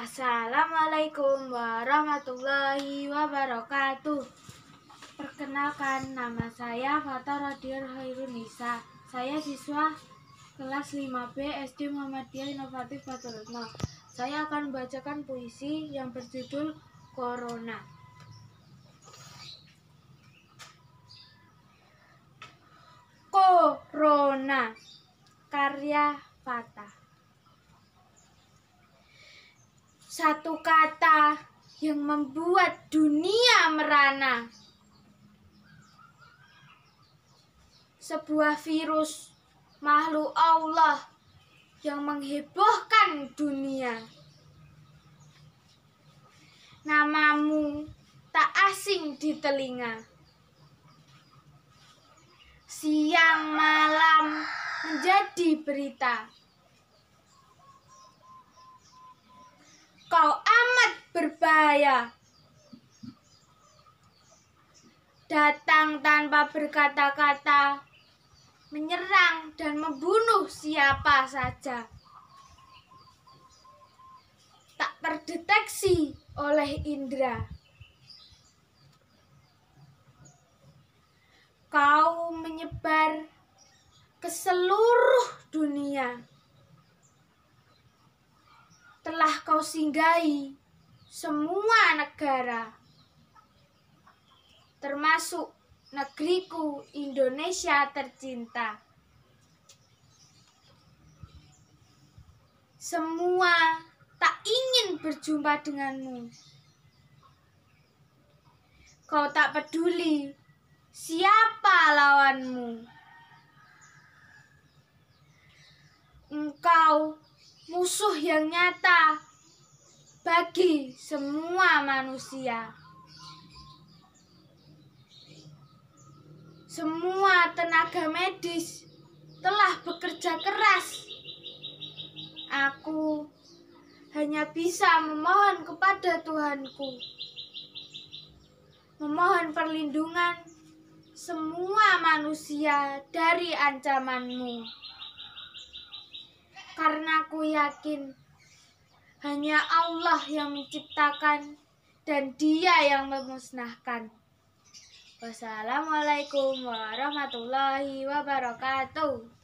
Assalamualaikum warahmatullahi wabarakatuh. Perkenalkan nama saya Fata Radir Hairunisa. Saya siswa kelas 5B SD Muhammadiyah Inovatif Baturutno. Saya akan membacakan puisi yang berjudul Corona. Corona karya Fatah. satu kata yang membuat dunia merana. Sebuah virus makhluk Allah yang menghebohkan dunia. Namamu tak asing di telinga. Siang malam menjadi berita. berbahaya. Datang tanpa berkata-kata, menyerang dan membunuh siapa saja. Tak terdeteksi oleh indera. Kau menyebar ke seluruh dunia. Telah kau singgahi semua negara, termasuk negeriku Indonesia tercinta. Semua tak ingin berjumpa denganmu. Kau tak peduli siapa lawanmu. Engkau musuh yang nyata bagi semua manusia. Semua tenaga medis telah bekerja keras. Aku hanya bisa memohon kepada Tuhanku. Memohon perlindungan semua manusia dari ancamanmu. Karena aku yakin hanya Allah yang menciptakan dan Dia yang memusnahkan. Wassalamualaikum warahmatullahi wabarakatuh.